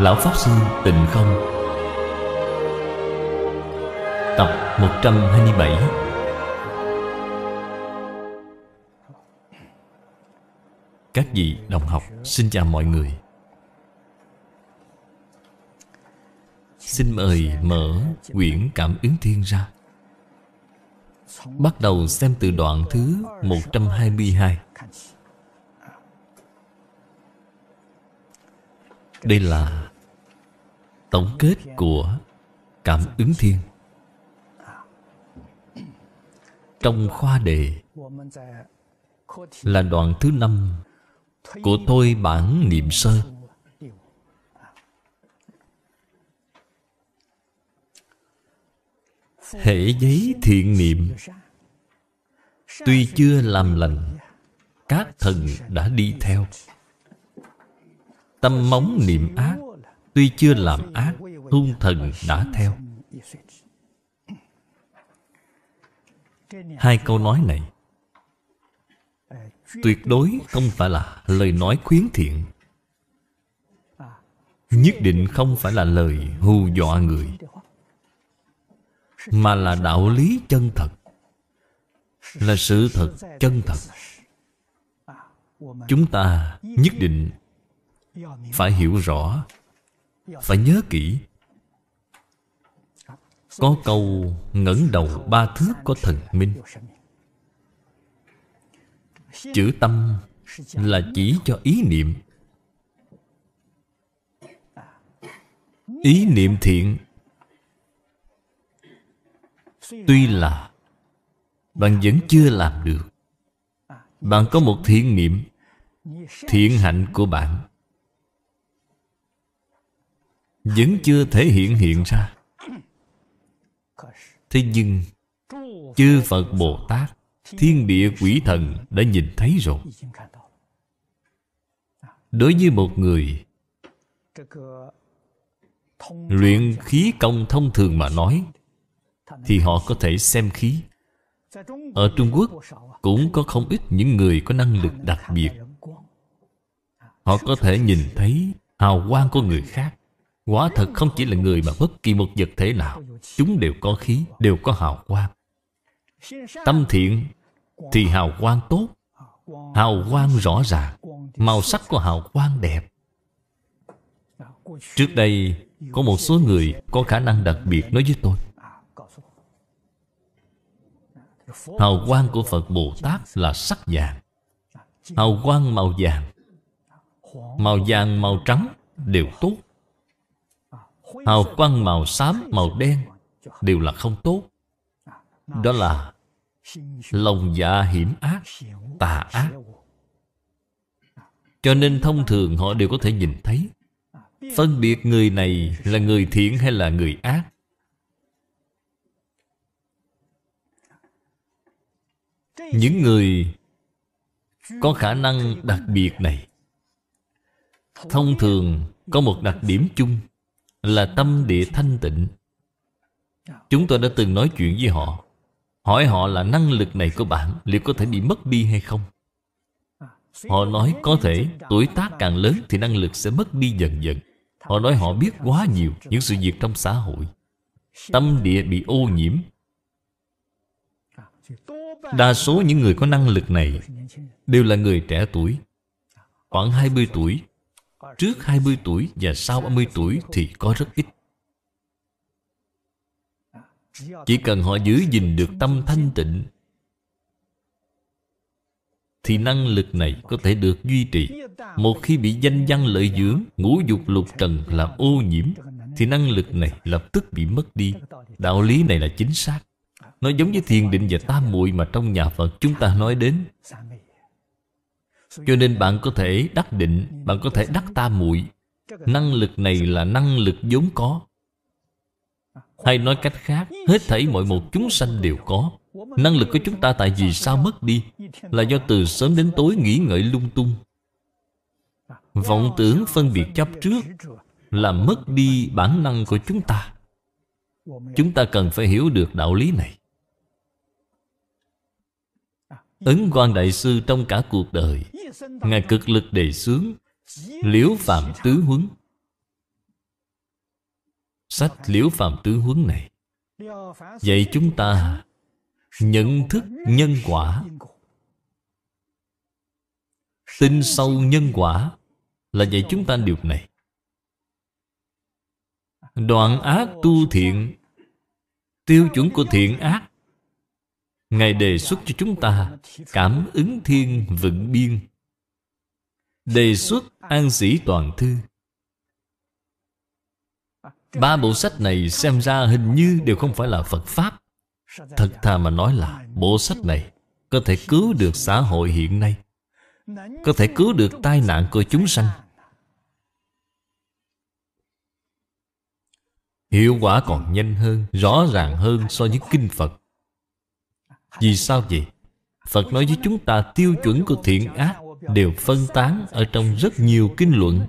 Lão Pháp Sư Tịnh Không Tập 127 Các vị đồng học xin chào mọi người Xin mời mở quyển Cảm ứng Thiên ra Bắt đầu xem từ đoạn thứ 122 Đây là tổng kết của cảm ứng thiên trong khoa đề là đoạn thứ năm của tôi bản niệm sơ hệ giấy thiện niệm tuy chưa làm lành các thần đã đi theo tâm móng niệm ác Tuy chưa làm ác Hung thần đã theo Hai câu nói này Tuyệt đối không phải là lời nói khuyến thiện Nhất định không phải là lời hù dọa người Mà là đạo lý chân thật Là sự thật chân thật Chúng ta nhất định phải hiểu rõ phải nhớ kỹ có câu ngẩng đầu ba thước có thần minh chữ tâm là chỉ cho ý niệm ý niệm thiện tuy là bạn vẫn chưa làm được bạn có một thiện niệm thiện hạnh của bạn vẫn chưa thể hiện hiện ra thế nhưng chư phật bồ tát thiên địa quỷ thần đã nhìn thấy rồi đối với một người luyện khí công thông thường mà nói thì họ có thể xem khí ở trung quốc cũng có không ít những người có năng lực đặc biệt họ có thể nhìn thấy hào quang của người khác Quả thật không chỉ là người mà bất kỳ một vật thể nào Chúng đều có khí, đều có hào quang Tâm thiện thì hào quang tốt Hào quang rõ ràng Màu sắc của hào quang đẹp Trước đây Có một số người có khả năng đặc biệt nói với tôi Hào quang của Phật Bồ Tát là sắc vàng Hào quang màu vàng Màu vàng màu trắng đều tốt Hào quang màu xám, màu đen Đều là không tốt Đó là Lòng dạ hiểm ác Tà ác Cho nên thông thường họ đều có thể nhìn thấy Phân biệt người này là người thiện hay là người ác Những người có khả năng đặc biệt này Thông thường có một đặc điểm chung là tâm địa thanh tịnh Chúng tôi đã từng nói chuyện với họ Hỏi họ là năng lực này của bạn Liệu có thể bị mất đi hay không Họ nói có thể Tuổi tác càng lớn thì năng lực sẽ mất đi dần dần Họ nói họ biết quá nhiều Những sự việc trong xã hội Tâm địa bị ô nhiễm Đa số những người có năng lực này Đều là người trẻ tuổi Khoảng 20 tuổi Trước 20 tuổi và sau 30 tuổi thì có rất ít Chỉ cần họ giữ gìn được tâm thanh tịnh Thì năng lực này có thể được duy trì Một khi bị danh văn lợi dưỡng Ngũ dục lục trần làm ô nhiễm Thì năng lực này lập tức bị mất đi Đạo lý này là chính xác Nó giống như thiền định và tam muội Mà trong nhà Phật chúng ta nói đến cho nên bạn có thể đắc định bạn có thể đắc ta muội năng lực này là năng lực vốn có hay nói cách khác hết thảy mọi một chúng sanh đều có năng lực của chúng ta tại vì sao mất đi là do từ sớm đến tối nghĩ ngợi lung tung vọng tưởng phân biệt chấp trước làm mất đi bản năng của chúng ta chúng ta cần phải hiểu được đạo lý này Ấn Quan Đại Sư trong cả cuộc đời Ngài cực lực đề xướng Liễu Phạm Tứ Huấn Sách Liễu Phạm Tứ Huấn này dạy chúng ta Nhận thức nhân quả Tin sâu nhân quả Là dạy chúng ta điều này Đoạn ác tu thiện Tiêu chuẩn của thiện ác Ngài đề xuất cho chúng ta Cảm ứng thiên vựng biên Đề xuất an sĩ toàn thư Ba bộ sách này xem ra hình như đều không phải là Phật Pháp Thật thà mà nói là bộ sách này Có thể cứu được xã hội hiện nay Có thể cứu được tai nạn của chúng sanh Hiệu quả còn nhanh hơn, rõ ràng hơn so với Kinh Phật vì sao vậy? Phật nói với chúng ta tiêu chuẩn của thiện ác đều phân tán ở trong rất nhiều kinh luận.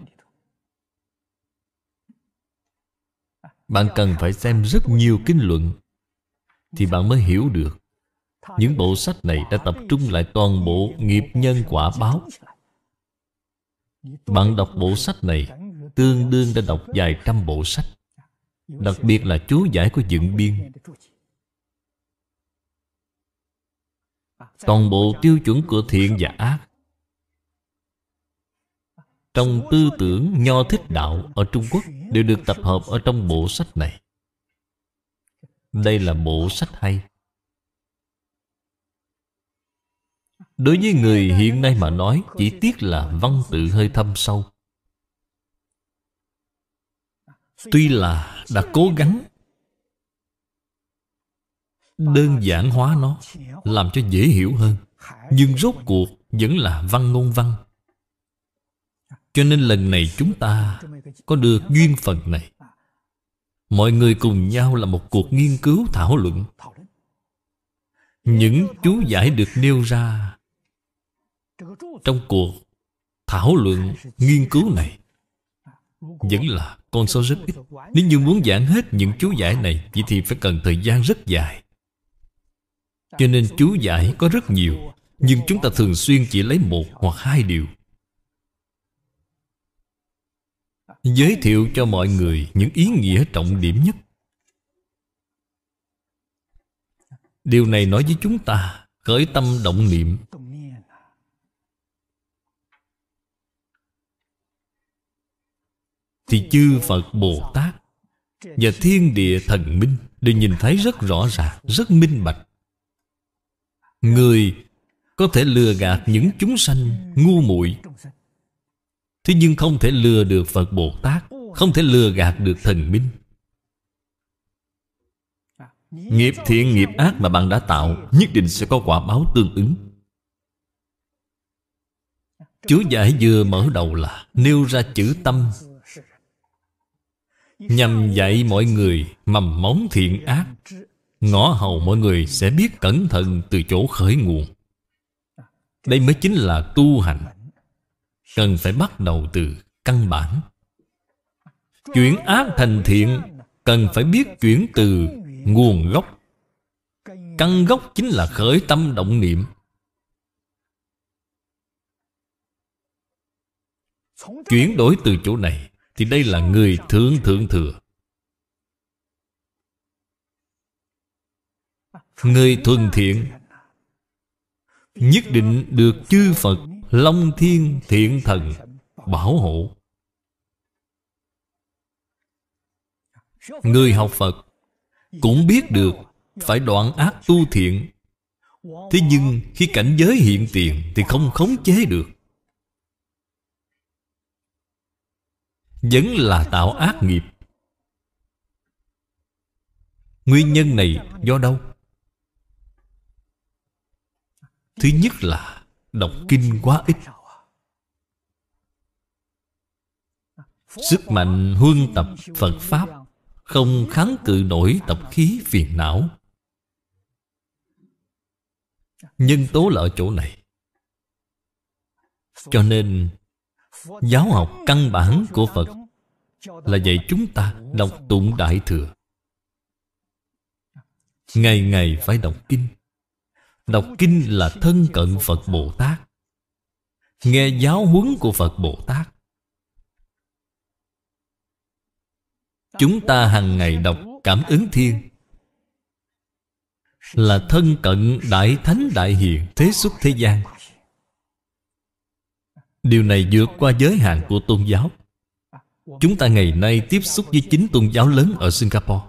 Bạn cần phải xem rất nhiều kinh luận thì bạn mới hiểu được. Những bộ sách này đã tập trung lại toàn bộ nghiệp nhân quả báo. Bạn đọc bộ sách này tương đương đã đọc vài trăm bộ sách. Đặc biệt là chú giải của dựng biên toàn bộ tiêu chuẩn của thiện và ác trong tư tưởng nho thích đạo ở trung quốc đều được tập hợp ở trong bộ sách này đây là bộ sách hay đối với người hiện nay mà nói chỉ tiếc là văn tự hơi thâm sâu tuy là đã cố gắng đơn giản hóa nó làm cho dễ hiểu hơn nhưng rốt cuộc vẫn là văn ngôn văn cho nên lần này chúng ta có được duyên phần này mọi người cùng nhau là một cuộc nghiên cứu thảo luận những chú giải được nêu ra trong cuộc thảo luận nghiên cứu này vẫn là con số rất ít nếu như muốn giảng hết những chú giải này vậy thì phải cần thời gian rất dài cho nên chú giải có rất nhiều Nhưng chúng ta thường xuyên chỉ lấy một hoặc hai điều Giới thiệu cho mọi người những ý nghĩa trọng điểm nhất Điều này nói với chúng ta Khởi tâm động niệm Thì chư Phật Bồ Tát Và thiên địa thần minh Đều nhìn thấy rất rõ ràng Rất minh bạch Người có thể lừa gạt những chúng sanh ngu muội Thế nhưng không thể lừa được Phật Bồ Tát Không thể lừa gạt được thần minh Nghiệp thiện nghiệp ác mà bạn đã tạo Nhất định sẽ có quả báo tương ứng Chú giải vừa mở đầu là Nêu ra chữ tâm Nhằm dạy mọi người Mầm móng thiện ác Ngõ hầu mọi người sẽ biết cẩn thận từ chỗ khởi nguồn Đây mới chính là tu hành Cần phải bắt đầu từ căn bản Chuyển ác thành thiện Cần phải biết chuyển từ nguồn gốc Căn gốc chính là khởi tâm động niệm Chuyển đổi từ chỗ này Thì đây là người thượng thượng thừa Người thuần thiện Nhất định được chư Phật Long Thiên Thiện Thần Bảo hộ Người học Phật Cũng biết được Phải đoạn ác tu thiện Thế nhưng khi cảnh giới hiện tiền Thì không khống chế được Vẫn là tạo ác nghiệp Nguyên nhân này do đâu? Thứ nhất là đọc kinh quá ít Sức mạnh huân tập Phật Pháp Không kháng cự nổi tập khí phiền não Nhân tố là ở chỗ này Cho nên Giáo học căn bản của Phật Là dạy chúng ta đọc tụng Đại Thừa Ngày ngày phải đọc kinh Đọc kinh là thân cận Phật Bồ Tát Nghe giáo huấn của Phật Bồ Tát Chúng ta hàng ngày đọc Cảm ứng Thiên Là thân cận Đại Thánh Đại Hiền Thế xuất thế gian Điều này vượt qua giới hạn của tôn giáo Chúng ta ngày nay tiếp xúc với chính tôn giáo lớn ở Singapore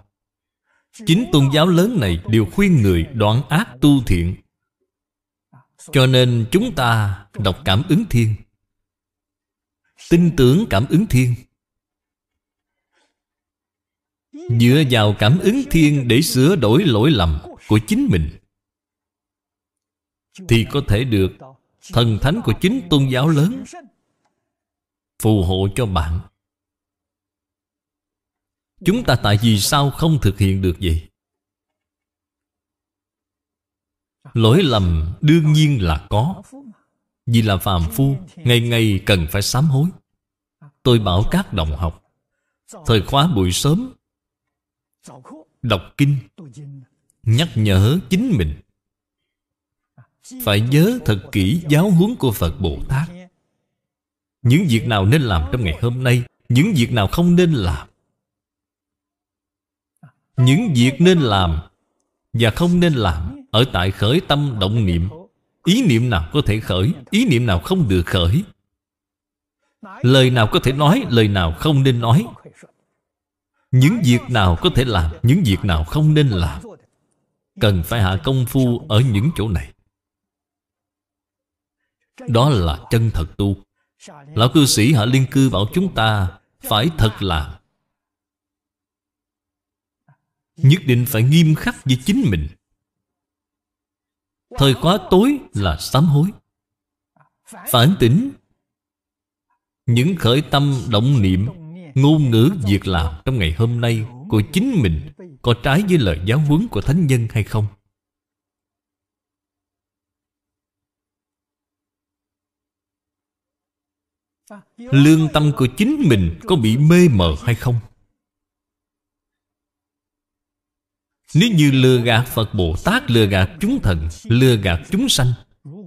Chính tôn giáo lớn này đều khuyên người đoạn ác tu thiện cho nên chúng ta đọc cảm ứng thiên Tin tưởng cảm ứng thiên Dựa vào cảm ứng thiên để sửa đổi lỗi lầm của chính mình Thì có thể được thần thánh của chính tôn giáo lớn Phù hộ cho bạn Chúng ta tại vì sao không thực hiện được vậy? Lỗi lầm đương nhiên là có Vì là phàm phu Ngày ngày cần phải sám hối Tôi bảo các đồng học Thời khóa buổi sớm Đọc kinh Nhắc nhở chính mình Phải nhớ thật kỹ giáo huấn của Phật Bồ Tát Những việc nào nên làm trong ngày hôm nay Những việc nào không nên làm Những việc nên làm và không nên làm Ở tại khởi tâm động niệm Ý niệm nào có thể khởi Ý niệm nào không được khởi Lời nào có thể nói Lời nào không nên nói Những việc nào có thể làm Những việc nào không nên làm Cần phải hạ công phu ở những chỗ này Đó là chân thật tu Lão cư sĩ Hạ Liên Cư bảo chúng ta Phải thật làm Nhất định phải nghiêm khắc với chính mình Thời quá tối là sám hối Phản tỉnh Những khởi tâm động niệm Ngôn ngữ việc làm trong ngày hôm nay Của chính mình Có trái với lời giáo huấn của Thánh Nhân hay không Lương tâm của chính mình Có bị mê mờ hay không Nếu như lừa gạt Phật Bồ Tát Lừa gạt chúng thần Lừa gạt chúng sanh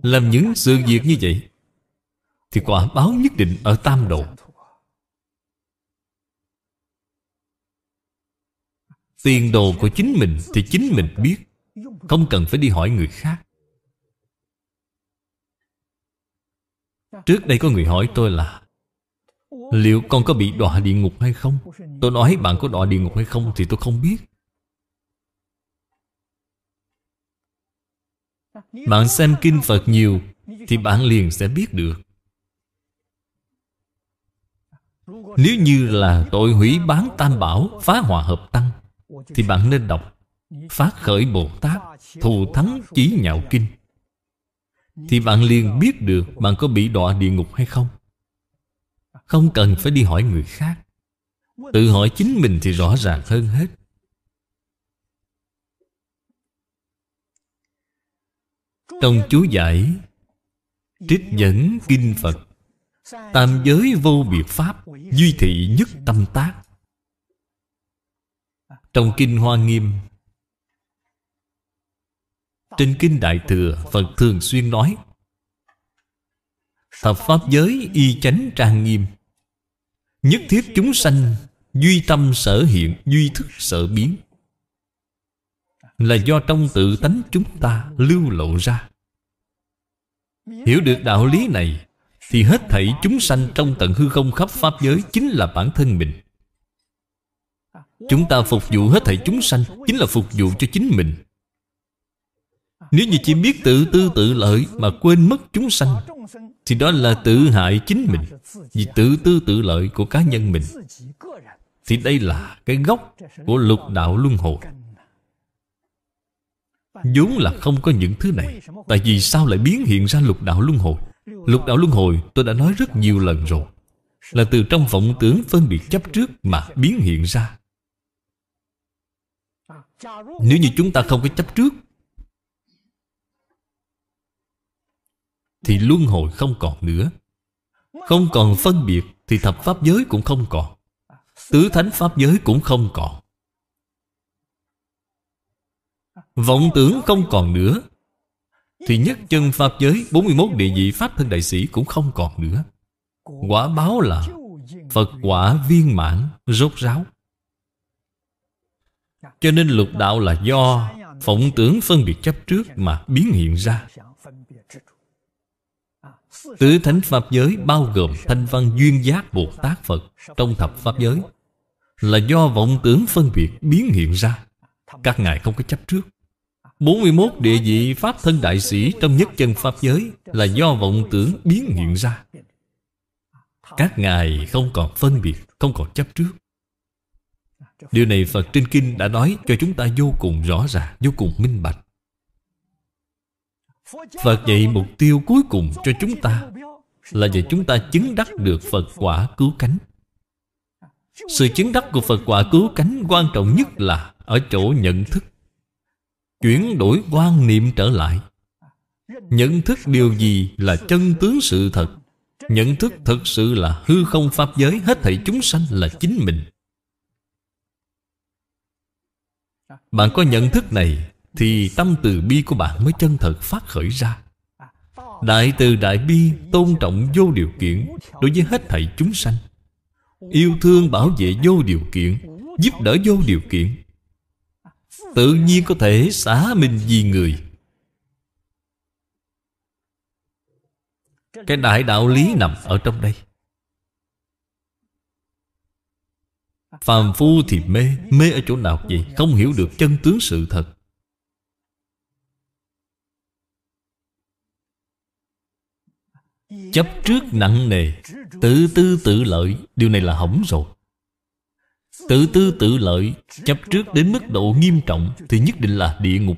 Làm những sự việc như vậy Thì quả báo nhất định ở tam độ Tiền đồ của chính mình Thì chính mình biết Không cần phải đi hỏi người khác Trước đây có người hỏi tôi là Liệu con có bị đọa địa ngục hay không? Tôi nói bạn có đọa địa ngục hay không thì tôi không biết Bạn xem kinh Phật nhiều Thì bạn liền sẽ biết được Nếu như là tội hủy bán tam bảo Phá hòa hợp tăng Thì bạn nên đọc Phát khởi Bồ Tát Thù thắng chí nhạo kinh Thì bạn liền biết được Bạn có bị đọa địa ngục hay không Không cần phải đi hỏi người khác Tự hỏi chính mình thì rõ ràng hơn hết Trong chú giải Trích dẫn Kinh Phật Tam giới vô biệt pháp Duy thị nhất tâm tác Trong Kinh Hoa Nghiêm Trên Kinh Đại Thừa Phật thường xuyên nói Thập Pháp giới y chánh trang nghiêm Nhất thiết chúng sanh Duy tâm sở hiện Duy thức sở biến là do trong tự tánh chúng ta lưu lộ ra Hiểu được đạo lý này Thì hết thảy chúng sanh trong tận hư không khắp Pháp giới Chính là bản thân mình Chúng ta phục vụ hết thảy chúng sanh Chính là phục vụ cho chính mình Nếu như chỉ biết tự tư tự lợi Mà quên mất chúng sanh Thì đó là tự hại chính mình Vì tự tư tự lợi của cá nhân mình Thì đây là cái gốc của lục đạo luân hồi vốn là không có những thứ này tại vì sao lại biến hiện ra lục đạo luân hồi lục đạo luân hồi tôi đã nói rất nhiều lần rồi là từ trong vọng tưởng phân biệt chấp trước mà biến hiện ra nếu như chúng ta không có chấp trước thì luân hồi không còn nữa không còn phân biệt thì thập pháp giới cũng không còn tứ thánh pháp giới cũng không còn Vọng tưởng không còn nữa Thì nhất chân Pháp giới 41 địa vị Pháp thân đại sĩ cũng không còn nữa Quả báo là Phật quả viên mãn Rốt ráo Cho nên lục đạo là do vọng tưởng phân biệt chấp trước Mà biến hiện ra Tứ Thánh Pháp giới bao gồm Thanh Văn Duyên Giác Bồ Tát Phật Trong thập Pháp giới Là do vọng tưởng phân biệt biến hiện ra Các ngài không có chấp trước 41 địa vị Pháp thân đại sĩ trong nhất chân Pháp giới là do vọng tưởng biến hiện ra. Các ngài không còn phân biệt, không còn chấp trước. Điều này Phật trên Kinh đã nói cho chúng ta vô cùng rõ ràng, vô cùng minh bạch. Phật dạy mục tiêu cuối cùng cho chúng ta là để chúng ta chứng đắc được Phật quả cứu cánh. Sự chứng đắc của Phật quả cứu cánh quan trọng nhất là ở chỗ nhận thức chuyển đổi quan niệm trở lại nhận thức điều gì là chân tướng sự thật nhận thức thật sự là hư không pháp giới hết thảy chúng sanh là chính mình bạn có nhận thức này thì tâm từ bi của bạn mới chân thật phát khởi ra đại từ đại bi tôn trọng vô điều kiện đối với hết thảy chúng sanh yêu thương bảo vệ vô điều kiện giúp đỡ vô điều kiện Tự nhiên có thể xá minh vì người Cái đại đạo lý nằm ở trong đây Phàm phu thì mê Mê ở chỗ nào vậy Không hiểu được chân tướng sự thật Chấp trước nặng nề Tự tư tự lợi Điều này là hỏng rồi Tự tư tự lợi Chấp trước đến mức độ nghiêm trọng Thì nhất định là địa ngục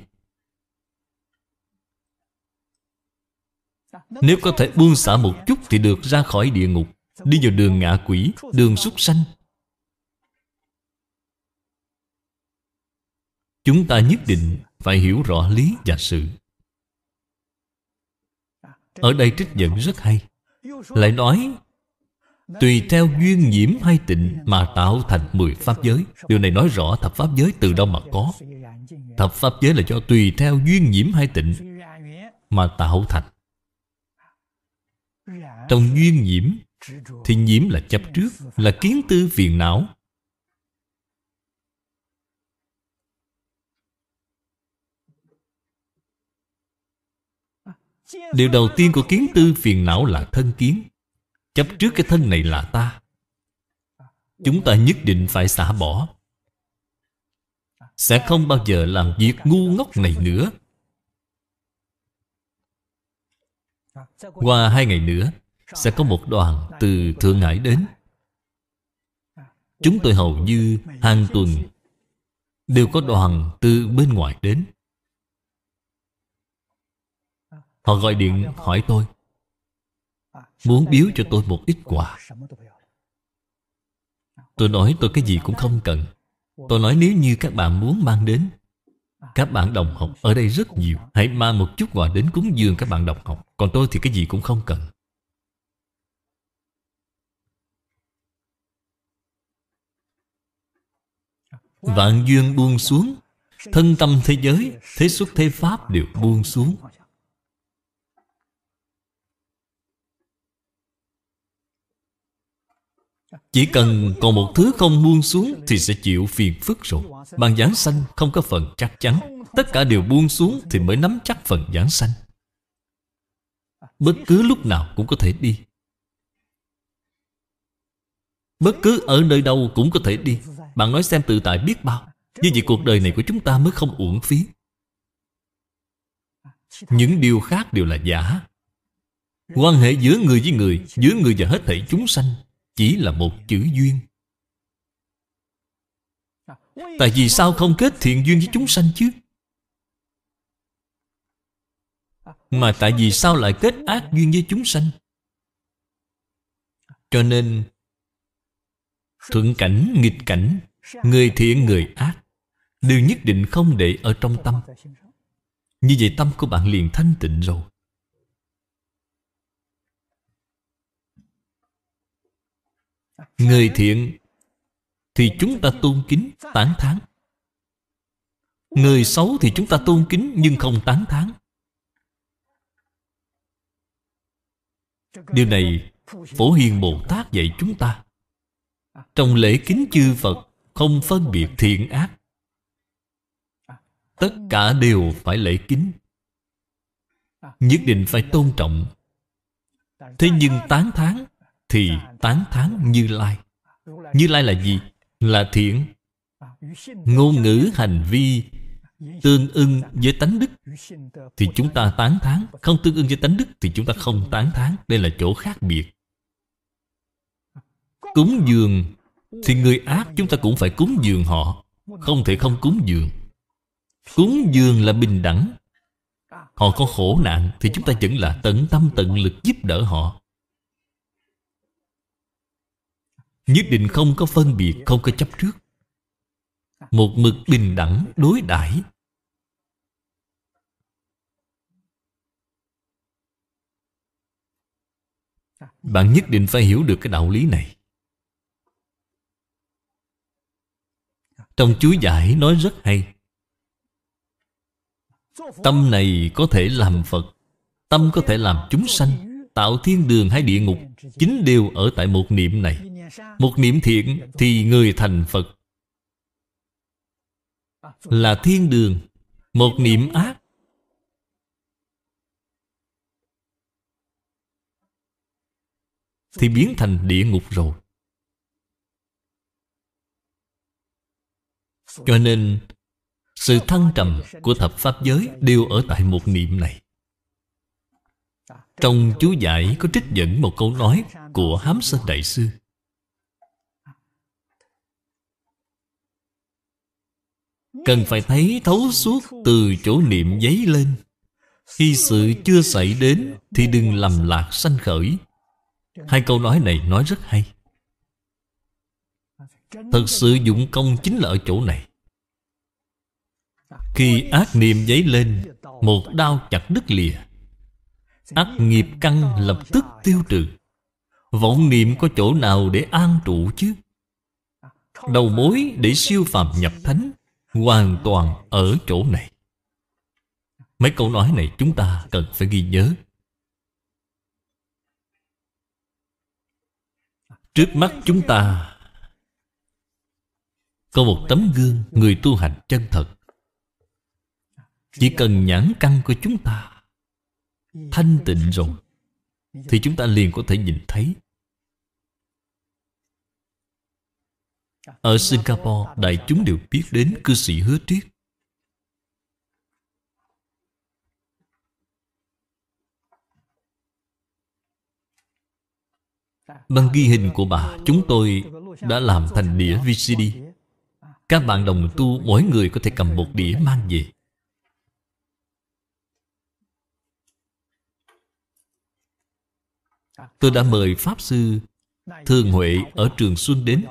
Nếu có thể buông xả một chút Thì được ra khỏi địa ngục Đi vào đường ngạ quỷ Đường súc sanh Chúng ta nhất định phải hiểu rõ lý và sự Ở đây trích dẫn rất hay Lại nói Tùy theo duyên nhiễm hay tịnh Mà tạo thành mười pháp giới Điều này nói rõ thập pháp giới từ đâu mà có Thập pháp giới là do tùy theo duyên nhiễm hay tịnh Mà tạo thành Trong duyên nhiễm Thì nhiễm là chấp trước Là kiến tư phiền não Điều đầu tiên của kiến tư phiền não là thân kiến Chấp trước cái thân này là ta Chúng ta nhất định phải xả bỏ Sẽ không bao giờ làm việc ngu ngốc này nữa Qua hai ngày nữa Sẽ có một đoàn từ Thượng Hải đến Chúng tôi hầu như hàng tuần Đều có đoàn từ bên ngoài đến Họ gọi điện hỏi tôi Muốn biếu cho tôi một ít quà Tôi nói tôi cái gì cũng không cần Tôi nói nếu như các bạn muốn mang đến Các bạn đồng học ở đây rất nhiều Hãy mang một chút quà đến cúng dường các bạn đồng học Còn tôi thì cái gì cũng không cần Vạn duyên buông xuống Thân tâm thế giới Thế xuất thế pháp đều buông xuống Chỉ cần còn một thứ không buông xuống Thì sẽ chịu phiền phức rồi bằng giảng sanh không có phần chắc chắn Tất cả đều buông xuống Thì mới nắm chắc phần giảng sanh Bất cứ lúc nào cũng có thể đi Bất cứ ở nơi đâu cũng có thể đi Bạn nói xem tự tại biết bao Như vậy cuộc đời này của chúng ta mới không uổng phí Những điều khác đều là giả Quan hệ giữa người với người Giữa người và hết thảy chúng sanh chỉ là một chữ duyên tại vì sao không kết thiện duyên với chúng sanh chứ mà tại vì sao lại kết ác duyên với chúng sanh cho nên thuận cảnh nghịch cảnh người thiện người ác đều nhất định không để ở trong tâm như vậy tâm của bạn liền thanh tịnh rồi Người thiện Thì chúng ta tôn kính tán thán Người xấu thì chúng ta tôn kính Nhưng không tán thán Điều này Phổ Hiền Bồ Tát dạy chúng ta Trong lễ kính chư Phật Không phân biệt thiện ác Tất cả đều phải lễ kính Nhất định phải tôn trọng Thế nhưng tán thán thì tán thán như lai như lai là gì là thiện ngôn ngữ hành vi tương ưng với tánh đức thì chúng ta tán thán không tương ưng với tánh đức thì chúng ta không tán thán đây là chỗ khác biệt cúng dường thì người ác chúng ta cũng phải cúng dường họ không thể không cúng dường cúng dường là bình đẳng họ có khổ nạn thì chúng ta vẫn là tận tâm tận lực giúp đỡ họ Nhất định không có phân biệt Không có chấp trước Một mực bình đẳng đối đãi Bạn nhất định phải hiểu được cái đạo lý này Trong chú giải nói rất hay Tâm này có thể làm Phật Tâm có thể làm chúng sanh Tạo thiên đường hay địa ngục Chính đều ở tại một niệm này một niệm thiện thì người thành phật là thiên đường một niệm ác thì biến thành địa ngục rồi cho nên sự thăng trầm của thập pháp giới đều ở tại một niệm này trong chú giải có trích dẫn một câu nói của hám sơn đại sư cần phải thấy thấu suốt từ chỗ niệm giấy lên khi sự chưa xảy đến thì đừng lầm lạc sanh khởi hai câu nói này nói rất hay thật sự dụng công chính là ở chỗ này khi ác niệm giấy lên một đau chặt đứt lìa ác nghiệp căn lập tức tiêu trừ vọng niệm có chỗ nào để an trụ chứ đầu mối để siêu phàm nhập thánh hoàn toàn ở chỗ này mấy câu nói này chúng ta cần phải ghi nhớ trước mắt chúng ta có một tấm gương người tu hành chân thật chỉ cần nhãn căn của chúng ta thanh tịnh rồi thì chúng ta liền có thể nhìn thấy Ở Singapore, đại chúng đều biết đến cư sĩ hứa triết. Băng ghi hình của bà chúng tôi đã làm thành đĩa VCD. Các bạn đồng tu mỗi người có thể cầm một đĩa mang về. Tôi đã mời Pháp Sư Thường Huệ ở Trường Xuân đến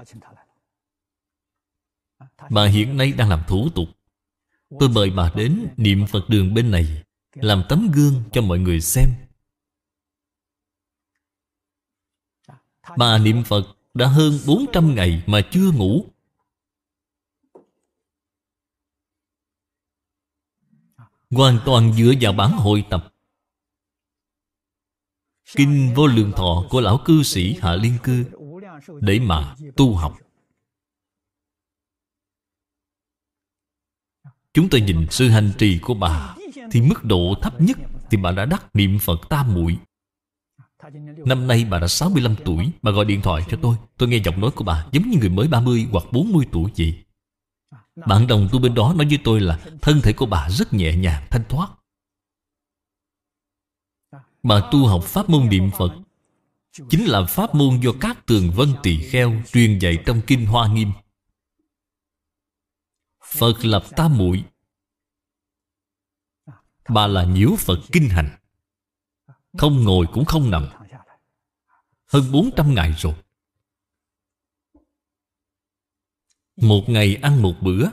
Bà hiện nay đang làm thủ tục Tôi mời bà đến niệm Phật đường bên này Làm tấm gương cho mọi người xem Bà niệm Phật đã hơn 400 ngày mà chưa ngủ Hoàn toàn dựa vào bản hội tập Kinh vô lượng thọ của lão cư sĩ Hạ Liên Cư Để mà tu học Chúng ta nhìn sự hành trì của bà Thì mức độ thấp nhất Thì bà đã đắc niệm Phật tam muội Năm nay bà đã 65 tuổi Bà gọi điện thoại cho tôi Tôi nghe giọng nói của bà giống như người mới 30 hoặc 40 tuổi vậy Bạn đồng tu bên đó nói với tôi là Thân thể của bà rất nhẹ nhàng, thanh thoát Bà tu học pháp môn niệm Phật Chính là pháp môn do các tường vân tỳ kheo Truyền dạy trong Kinh Hoa Nghiêm Phật lập tam muội Bà là nhiễu Phật kinh hành Không ngồi cũng không nằm Hơn 400 ngày rồi Một ngày ăn một bữa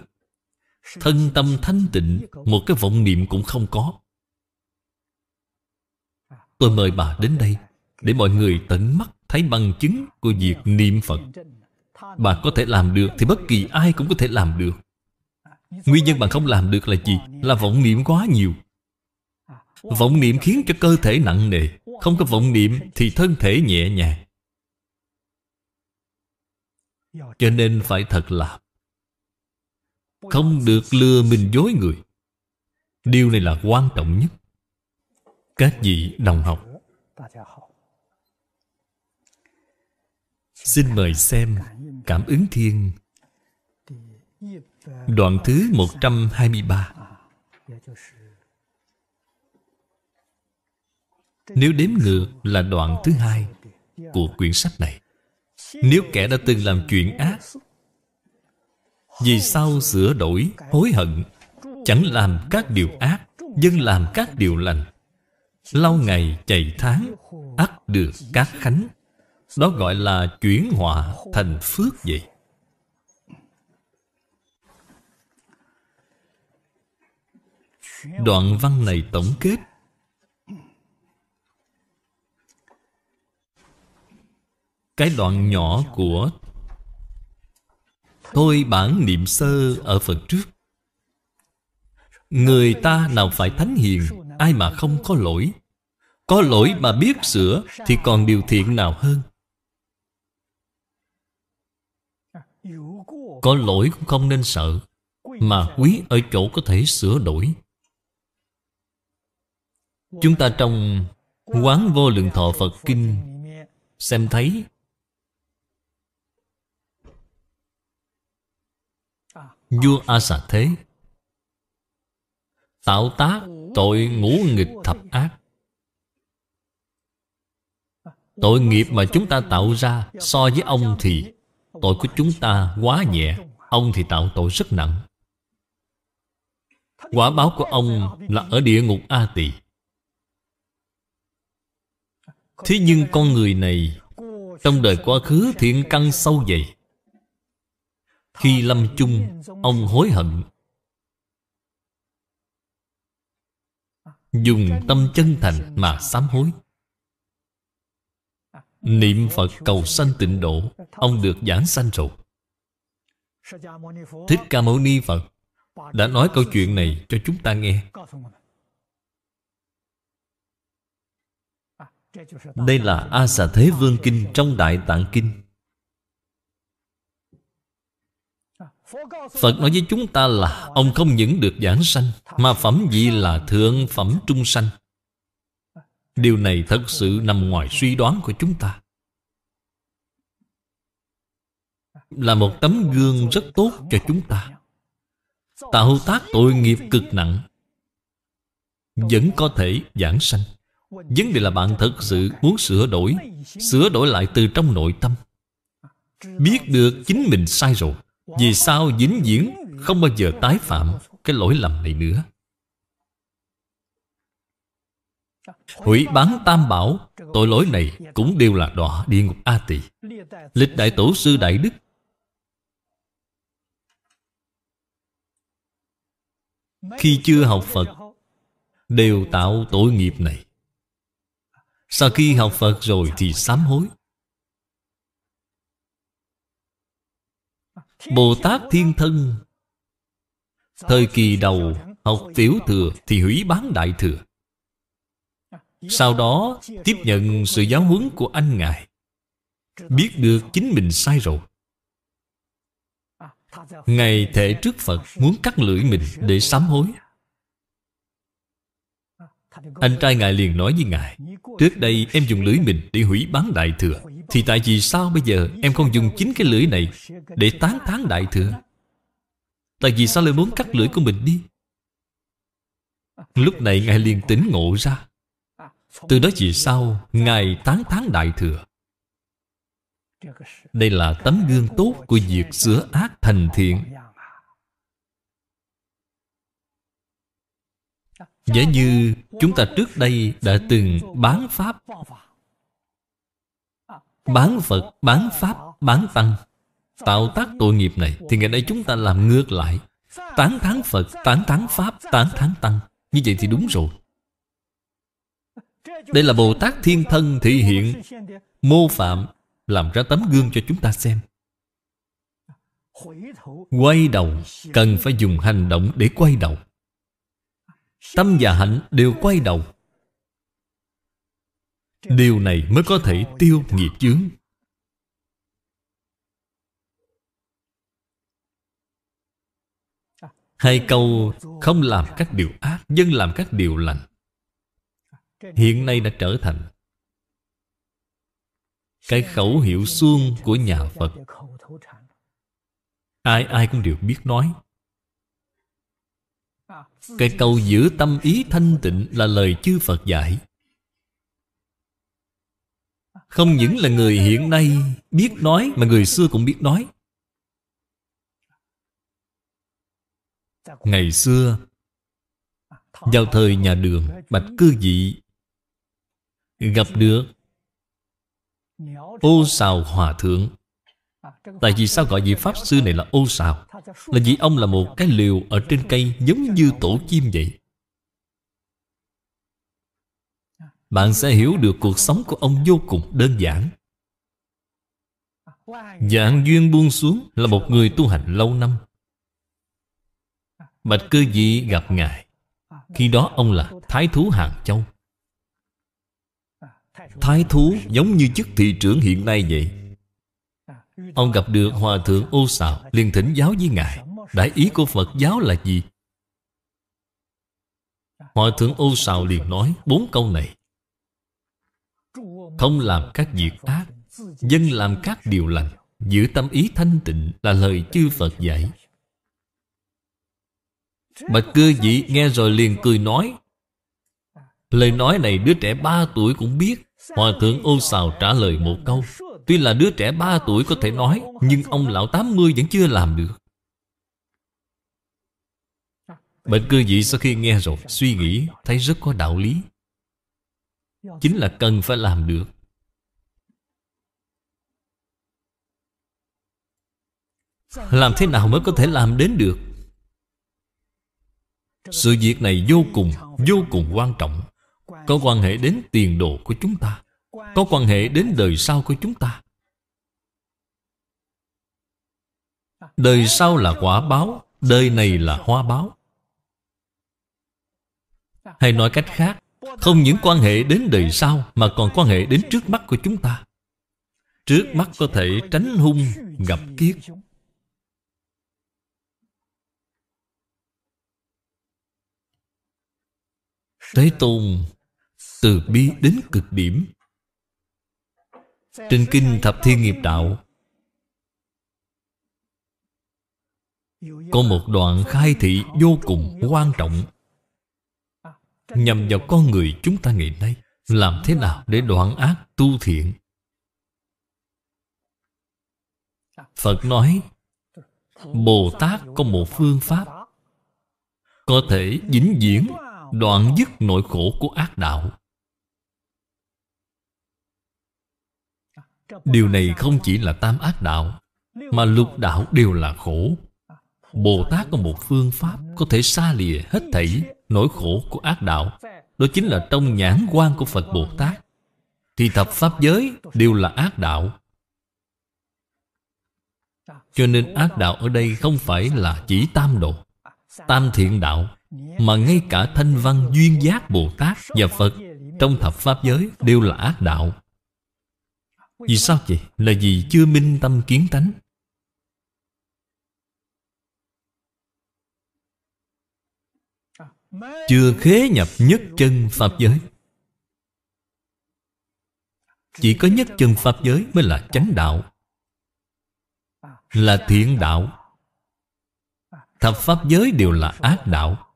Thân tâm thanh tịnh Một cái vọng niệm cũng không có Tôi mời bà đến đây Để mọi người tận mắt thấy bằng chứng Của việc niệm Phật Bà có thể làm được Thì bất kỳ ai cũng có thể làm được Nguyên nhân bạn không làm được là gì? Là vọng niệm quá nhiều Vọng niệm khiến cho cơ thể nặng nề Không có vọng niệm thì thân thể nhẹ nhàng Cho nên phải thật làm Không được lừa mình dối người Điều này là quan trọng nhất Các vị đồng học Xin mời xem Cảm ứng thiên Đoạn thứ 123 Nếu đếm ngược là đoạn thứ hai của quyển sách này Nếu kẻ đã từng làm chuyện ác Vì sao sửa đổi, hối hận Chẳng làm các điều ác Dân làm các điều lành lâu ngày chạy tháng ắt được các khánh Đó gọi là chuyển họa thành phước vậy đoạn văn này tổng kết cái đoạn nhỏ của thôi bản niệm sơ ở phần trước người ta nào phải thánh hiền ai mà không có lỗi có lỗi mà biết sửa thì còn điều thiện nào hơn có lỗi cũng không nên sợ mà quý ở chỗ có thể sửa đổi Chúng ta trong Quán Vô Lượng Thọ Phật Kinh Xem thấy Vua A Xà Thế Tạo tác tội ngũ nghịch thập ác Tội nghiệp mà chúng ta tạo ra So với ông thì Tội của chúng ta quá nhẹ Ông thì tạo tội rất nặng Quả báo của ông là ở địa ngục A Tỳ Thế nhưng con người này Trong đời quá khứ thiện căn sâu dày Khi lâm chung Ông hối hận Dùng tâm chân thành mà sám hối Niệm Phật cầu sanh tịnh độ Ông được giảng sanh rồi Thích Ca Mâu Ni Phật Đã nói câu chuyện này cho chúng ta nghe đây là a xà thế vương kinh trong đại tạng kinh phật nói với chúng ta là ông không những được giảng sanh mà phẩm vị là thượng phẩm trung sanh điều này thật sự nằm ngoài suy đoán của chúng ta là một tấm gương rất tốt cho chúng ta tạo tác tội nghiệp cực nặng vẫn có thể giảng sanh Vấn đề là bạn thật sự muốn sửa đổi Sửa đổi lại từ trong nội tâm Biết được chính mình sai rồi Vì sao dính diễn Không bao giờ tái phạm Cái lỗi lầm này nữa Hủy bán tam bảo Tội lỗi này cũng đều là đọa địa ngục A Tỳ Lịch đại tổ sư Đại Đức Khi chưa học Phật Đều tạo tội nghiệp này sau khi học Phật rồi thì sám hối Bồ Tát Thiên Thân Thời kỳ đầu học tiểu thừa thì hủy bán đại thừa Sau đó tiếp nhận sự giáo huấn của anh Ngài Biết được chính mình sai rồi Ngài thể trước Phật muốn cắt lưỡi mình để sám hối anh trai ngài liền nói với ngài Trước đây em dùng lưỡi mình để hủy bán đại thừa Thì tại vì sao bây giờ em không dùng chính cái lưỡi này Để tán thán đại thừa Tại vì sao lại muốn cắt lưỡi của mình đi Lúc này Ngài liền tỉnh ngộ ra Từ đó vì sao Ngài tán thán đại thừa Đây là tấm gương tốt Của việc sửa ác thành thiện Giả như Chúng ta trước đây đã từng bán Pháp Bán Phật, bán Pháp, bán Tăng Tạo tác tội nghiệp này Thì ngày nay chúng ta làm ngược lại Tán thán Phật, tán thán Pháp, tán thán Tăng Như vậy thì đúng rồi Đây là Bồ Tát Thiên Thân thể hiện Mô phạm Làm ra tấm gương cho chúng ta xem Quay đầu Cần phải dùng hành động để quay đầu Tâm và hạnh đều quay đầu Điều này mới có thể tiêu nghiệp chướng Hai câu không làm các điều ác Dân làm các điều lành Hiện nay đã trở thành Cái khẩu hiệu suông của nhà Phật Ai ai cũng đều biết nói cái cầu giữ tâm ý thanh tịnh là lời chư Phật dạy Không những là người hiện nay biết nói Mà người xưa cũng biết nói Ngày xưa Vào thời nhà đường Bạch cư dị Gặp được Ô Sào Hòa Thượng Tại vì sao gọi vị Pháp Sư này là ô sào Là vì ông là một cái liều ở trên cây Giống như tổ chim vậy Bạn sẽ hiểu được cuộc sống của ông vô cùng đơn giản Dạng duyên buông xuống Là một người tu hành lâu năm Bạch cư dị gặp ngài Khi đó ông là Thái Thú Hàng Châu Thái Thú giống như chức thị trưởng hiện nay vậy Ông gặp được Hòa Thượng Ô Sào liền thỉnh giáo với Ngài Đại ý của Phật giáo là gì? Hòa Thượng Ô Sào liền nói bốn câu này Không làm các việc ác Dân làm các điều lành Giữ tâm ý thanh tịnh là lời chư Phật dạy Bạch cư dị nghe rồi liền cười nói Lời nói này đứa trẻ ba tuổi cũng biết Hòa thượng ô xào trả lời một câu Tuy là đứa trẻ 3 tuổi có thể nói Nhưng ông lão 80 vẫn chưa làm được Bệnh cư dị sau khi nghe rồi Suy nghĩ thấy rất có đạo lý Chính là cần phải làm được Làm thế nào mới có thể làm đến được Sự việc này vô cùng Vô cùng quan trọng Có quan hệ đến tiền đồ của chúng ta có quan hệ đến đời sau của chúng ta đời sau là quả báo đời này là hoa báo hay nói cách khác không những quan hệ đến đời sau mà còn quan hệ đến trước mắt của chúng ta trước mắt có thể tránh hung gặp kiết Thế Tôn từ bi đến cực điểm trên Kinh Thập Thiên Nghiệp Đạo Có một đoạn khai thị vô cùng quan trọng Nhằm vào con người chúng ta ngày nay Làm thế nào để đoạn ác tu thiện Phật nói Bồ Tát có một phương pháp Có thể vĩnh viễn đoạn dứt nỗi khổ của ác đạo điều này không chỉ là tam ác đạo mà lục đạo đều là khổ bồ tát có một phương pháp có thể xa lìa hết thảy nỗi khổ của ác đạo đó chính là trong nhãn quan của phật bồ tát thì thập pháp giới đều là ác đạo cho nên ác đạo ở đây không phải là chỉ tam độ Tam thiện đạo Mà ngay cả thanh văn duyên giác Bồ Tát và Phật Trong thập Pháp giới đều là ác đạo vì sao vậy? Là vì chưa minh tâm kiến tánh Chưa khế nhập nhất chân Pháp giới Chỉ có nhất chân Pháp giới mới là chánh đạo Là thiện đạo Thập Pháp giới đều là ác đạo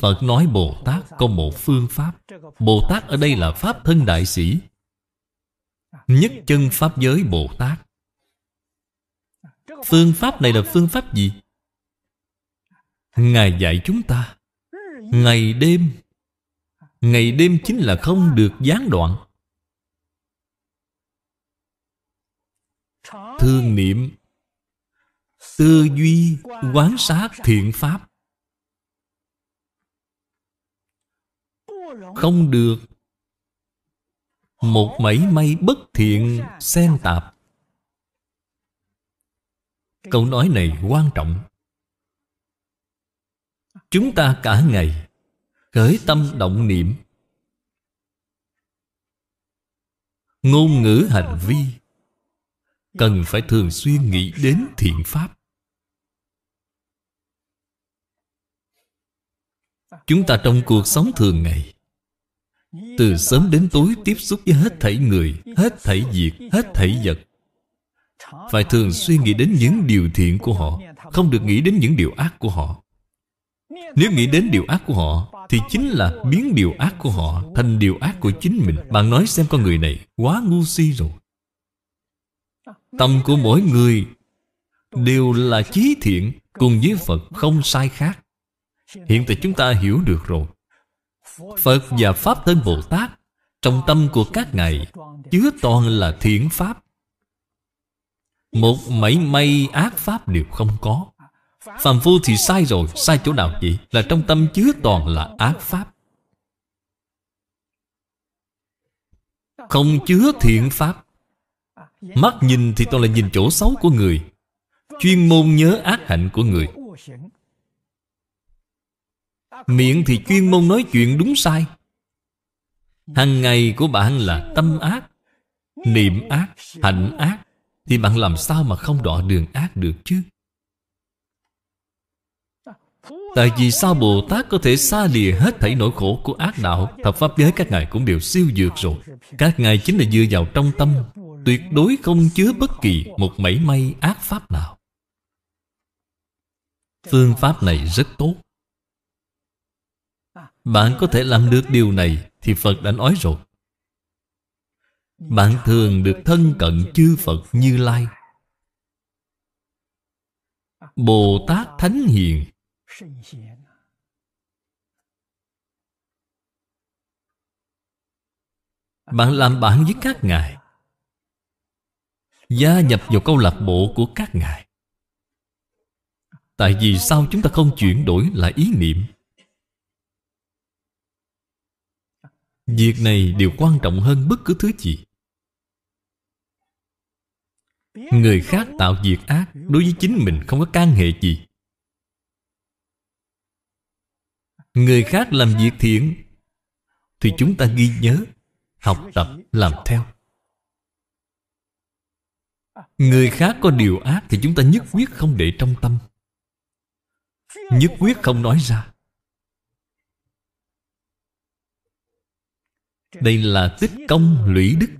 Phật nói Bồ Tát có một phương pháp Bồ Tát ở đây là Pháp thân đại sĩ Nhất chân Pháp giới Bồ Tát Phương pháp này là phương pháp gì? Ngài dạy chúng ta Ngày đêm Ngày đêm chính là không được gián đoạn Thương niệm Tư duy Quán sát thiện pháp Không được một mảy may bất thiện xen tạp câu nói này quan trọng chúng ta cả ngày khởi tâm động niệm ngôn ngữ hành vi cần phải thường xuyên nghĩ đến thiện pháp chúng ta trong cuộc sống thường ngày từ sớm đến tối tiếp xúc với hết thảy người hết thảy diệt hết thảy vật phải thường suy nghĩ đến những điều thiện của họ không được nghĩ đến những điều ác của họ nếu nghĩ đến điều ác của họ thì chính là biến điều ác của họ thành điều ác của chính mình bạn nói xem con người này quá ngu si rồi tâm của mỗi người đều là chí thiện cùng với phật không sai khác hiện tại chúng ta hiểu được rồi Phật và Pháp thân Bồ Tát trong tâm của các ngài Chứa toàn là thiện Pháp Một mảy may ác Pháp đều không có Phạm phu thì sai rồi Sai chỗ nào vậy Là trong tâm chứa toàn là ác Pháp Không chứa thiện Pháp Mắt nhìn thì toàn là nhìn chỗ xấu của người Chuyên môn nhớ ác hạnh của người Miệng thì chuyên môn nói chuyện đúng sai Hằng ngày của bạn là tâm ác Niệm ác, hạnh ác Thì bạn làm sao mà không đọa đường ác được chứ Tại vì sao Bồ Tát có thể xa lìa hết thảy nỗi khổ của ác đạo Thập Pháp giới các ngài cũng đều siêu dược rồi Các ngài chính là dựa vào trong tâm Tuyệt đối không chứa bất kỳ một mảy may ác pháp nào Phương pháp này rất tốt bạn có thể làm được điều này Thì Phật đã nói rồi Bạn thường được thân cận chư Phật Như Lai Bồ Tát Thánh Hiền Bạn làm bạn với các ngài Gia nhập vào câu lạc bộ của các ngài Tại vì sao chúng ta không chuyển đổi lại ý niệm Việc này đều quan trọng hơn bất cứ thứ gì Người khác tạo việc ác Đối với chính mình không có can hệ gì Người khác làm việc thiện Thì chúng ta ghi nhớ Học tập làm theo Người khác có điều ác Thì chúng ta nhất quyết không để trong tâm Nhất quyết không nói ra Đây là tích công lũy đức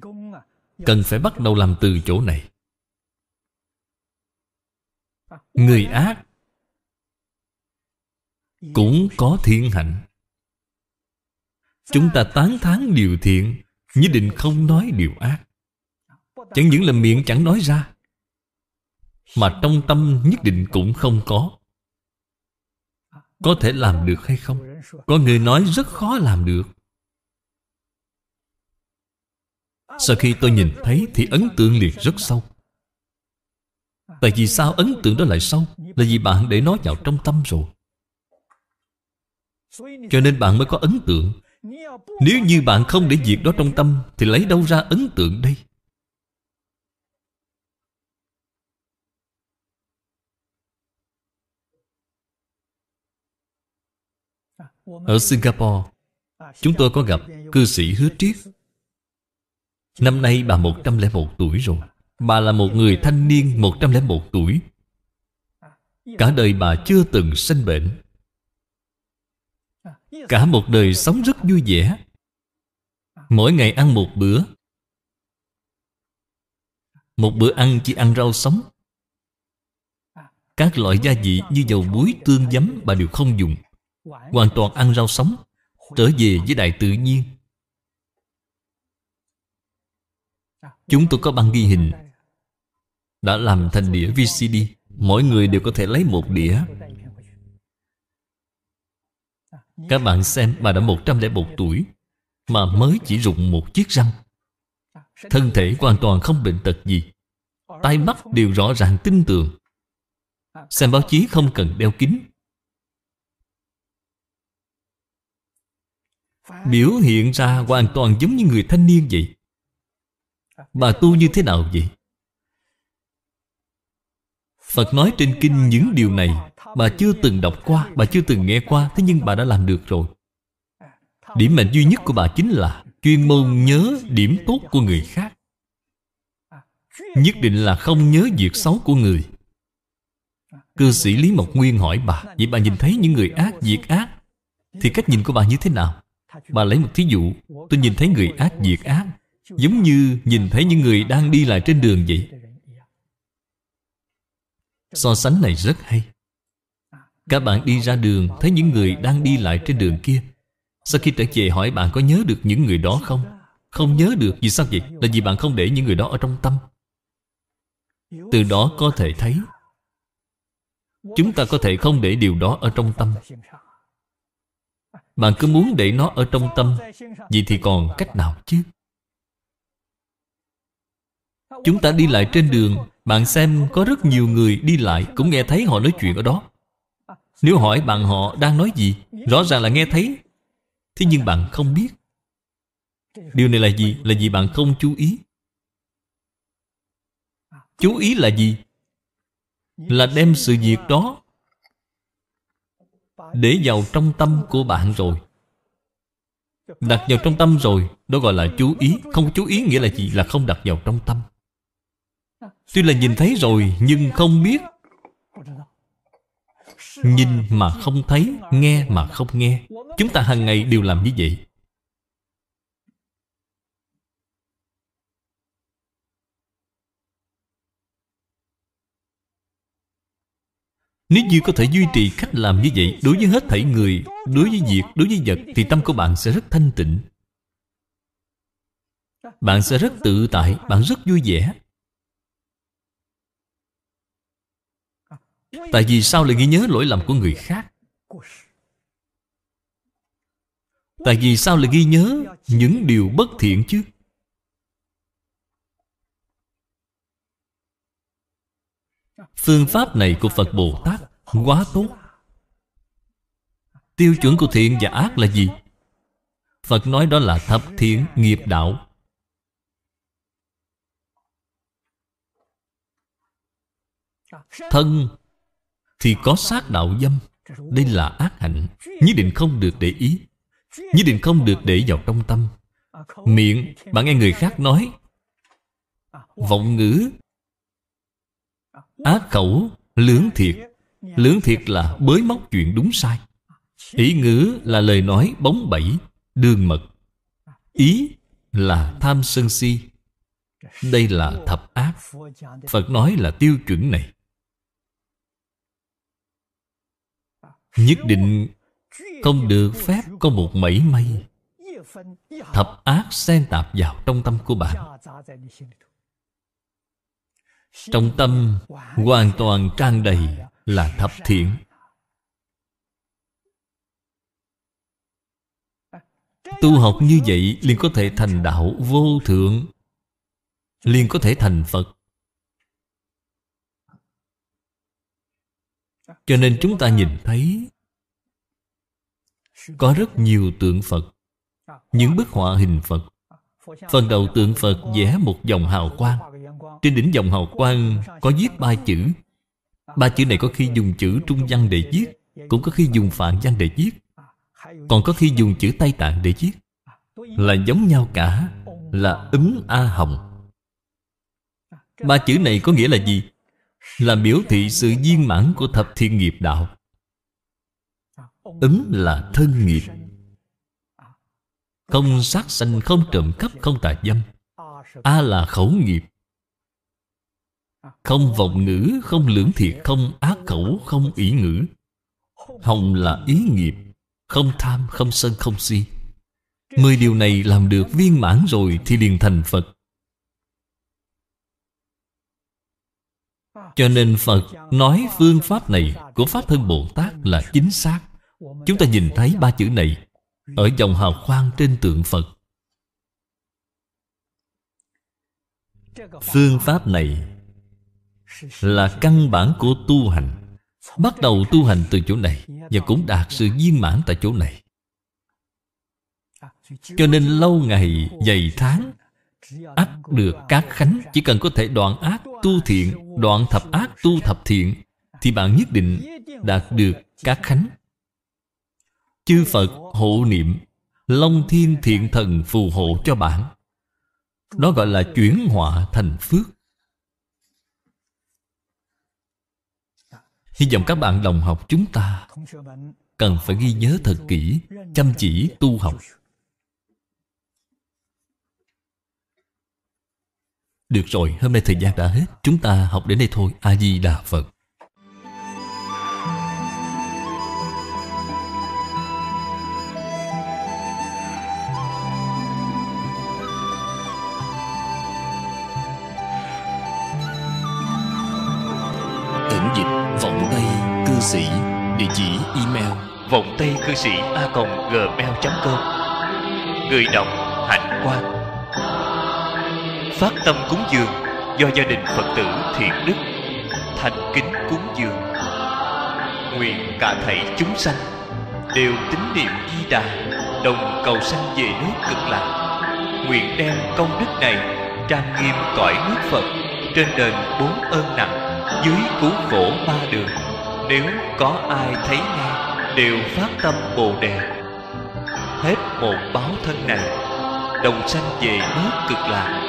Cần phải bắt đầu làm từ chỗ này Người ác Cũng có thiện hạnh Chúng ta tán thán điều thiện Nhất định không nói điều ác Chẳng những là miệng chẳng nói ra Mà trong tâm nhất định cũng không có Có thể làm được hay không Có người nói rất khó làm được Sau khi tôi nhìn thấy thì ấn tượng liền rất sâu Tại vì sao ấn tượng đó lại sâu Là vì bạn để nó vào trong tâm rồi Cho nên bạn mới có ấn tượng Nếu như bạn không để việc đó trong tâm Thì lấy đâu ra ấn tượng đây Ở Singapore Chúng tôi có gặp cư sĩ hứa triết Năm nay bà 101 tuổi rồi Bà là một người thanh niên 101 tuổi Cả đời bà chưa từng sinh bệnh Cả một đời sống rất vui vẻ Mỗi ngày ăn một bữa Một bữa ăn chỉ ăn rau sống Các loại gia vị như dầu muối, tương giấm bà đều không dùng Hoàn toàn ăn rau sống Trở về với đại tự nhiên Chúng tôi có băng ghi hình Đã làm thành đĩa VCD Mỗi người đều có thể lấy một đĩa Các bạn xem bà đã 101 tuổi Mà mới chỉ rụng một chiếc răng Thân thể hoàn toàn không bệnh tật gì Tai mắt đều rõ ràng tinh tường Xem báo chí không cần đeo kính Biểu hiện ra hoàn toàn giống như người thanh niên vậy Bà tu như thế nào vậy? Phật nói trên kinh những điều này Bà chưa từng đọc qua Bà chưa từng nghe qua Thế nhưng bà đã làm được rồi Điểm mạnh duy nhất của bà chính là Chuyên môn nhớ điểm tốt của người khác Nhất định là không nhớ việc xấu của người Cư sĩ Lý Mộc Nguyên hỏi bà Vậy bà nhìn thấy những người ác, việc ác Thì cách nhìn của bà như thế nào? Bà lấy một thí dụ Tôi nhìn thấy người ác, việc ác Giống như nhìn thấy những người đang đi lại trên đường vậy So sánh này rất hay Các bạn đi ra đường Thấy những người đang đi lại trên đường kia Sau khi trở về hỏi bạn có nhớ được những người đó không Không nhớ được Vì sao vậy? Là vì bạn không để những người đó ở trong tâm Từ đó có thể thấy Chúng ta có thể không để điều đó ở trong tâm Bạn cứ muốn để nó ở trong tâm Vậy thì còn cách nào chứ Chúng ta đi lại trên đường Bạn xem có rất nhiều người đi lại Cũng nghe thấy họ nói chuyện ở đó Nếu hỏi bạn họ đang nói gì Rõ ràng là nghe thấy Thế nhưng bạn không biết Điều này là gì? Là vì bạn không chú ý Chú ý là gì? Là đem sự việc đó Để vào trong tâm của bạn rồi Đặt vào trong tâm rồi Đó gọi là chú ý Không chú ý nghĩa là gì? Là không đặt vào trong tâm Tuy là nhìn thấy rồi nhưng không biết Nhìn mà không thấy Nghe mà không nghe Chúng ta hàng ngày đều làm như vậy Nếu như có thể duy trì cách làm như vậy Đối với hết thảy người Đối với việc, đối với vật Thì tâm của bạn sẽ rất thanh tịnh Bạn sẽ rất tự tại Bạn rất vui vẻ Tại vì sao lại ghi nhớ lỗi lầm của người khác Tại vì sao lại ghi nhớ những điều bất thiện chứ Phương pháp này của Phật Bồ Tát quá tốt Tiêu chuẩn của thiện và ác là gì? Phật nói đó là thập thiện nghiệp đạo Thân thì có sát đạo dâm Đây là ác hạnh Nhất định không được để ý Nhất định không được để vào trong tâm Miệng bạn nghe người khác nói Vọng ngữ Ác khẩu Lưỡng thiệt Lưỡng thiệt là bới móc chuyện đúng sai Ý ngữ là lời nói bóng bẩy Đường mật Ý là tham sân si Đây là thập ác Phật nói là tiêu chuẩn này nhất định không được phép có một mảy may thập ác xen tạp vào trong tâm của bạn trong tâm hoàn toàn trang đầy là thập thiện tu học như vậy liền có thể thành đạo vô thượng liền có thể thành phật Cho nên chúng ta nhìn thấy Có rất nhiều tượng Phật Những bức họa hình Phật Phần đầu tượng Phật vẽ một dòng hào quang Trên đỉnh dòng hào quang có viết ba chữ Ba chữ này có khi dùng chữ trung văn để viết Cũng có khi dùng phạn văn để viết Còn có khi dùng chữ Tây Tạng để viết Là giống nhau cả Là ứng A Hồng Ba chữ này có nghĩa là gì? Là biểu thị sự viên mãn của thập thiên nghiệp đạo Ứng là thân nghiệp Không sát sanh, không trộm cắp, không tà dâm A là khẩu nghiệp Không vọng ngữ, không lưỡng thiệt, không ác khẩu, không ý ngữ Hồng là ý nghiệp Không tham, không sân, không si Mười điều này làm được viên mãn rồi thì liền thành Phật Cho nên Phật nói phương pháp này Của Pháp Thân Bồ Tát là chính xác Chúng ta nhìn thấy ba chữ này Ở dòng hào quang trên tượng Phật Phương pháp này Là căn bản của tu hành Bắt đầu tu hành từ chỗ này Và cũng đạt sự viên mãn tại chỗ này Cho nên lâu ngày, dày tháng ác được các khánh chỉ cần có thể đoạn ác tu thiện đoạn thập ác tu thập thiện thì bạn nhất định đạt được các khánh chư phật hộ niệm long thiên thiện thần phù hộ cho bạn đó gọi là chuyển họa thành phước hy vọng các bạn đồng học chúng ta cần phải ghi nhớ thật kỹ chăm chỉ tu học Được rồi, hôm nay thời gian đã hết Chúng ta học đến đây thôi A-di-đà Phật Ẩn dịch vọng tay cư sĩ Địa chỉ email vọng tay cư sĩ a gmail.com Người đọc Hạnh Quang phát tâm cúng dường do gia đình phật tử thiện đức thành kính cúng dường nguyện cả thảy chúng sanh đều tín niệm di đà đồng cầu sanh về nước cực lạc nguyện đem công đức này trang nghiêm cõi nước phật trên đền bốn ơn nặng dưới cứu khổ ba đường nếu có ai thấy nghe đều phát tâm bồ đề hết một báo thân này đồng sanh về nước cực lạc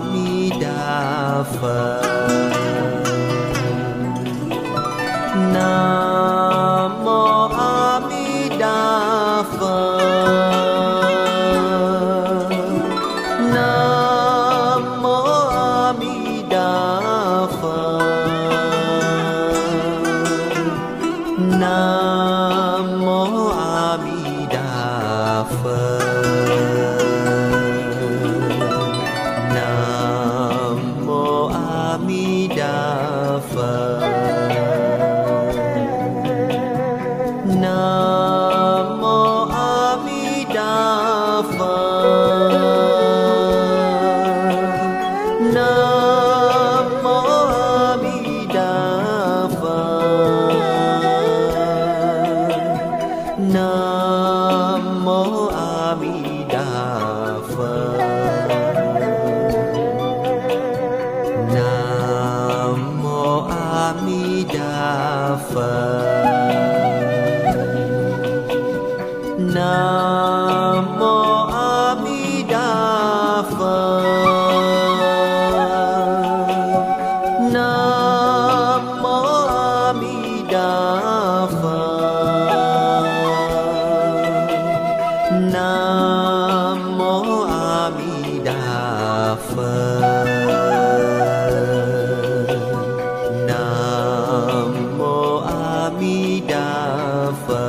弥陀佛。Đà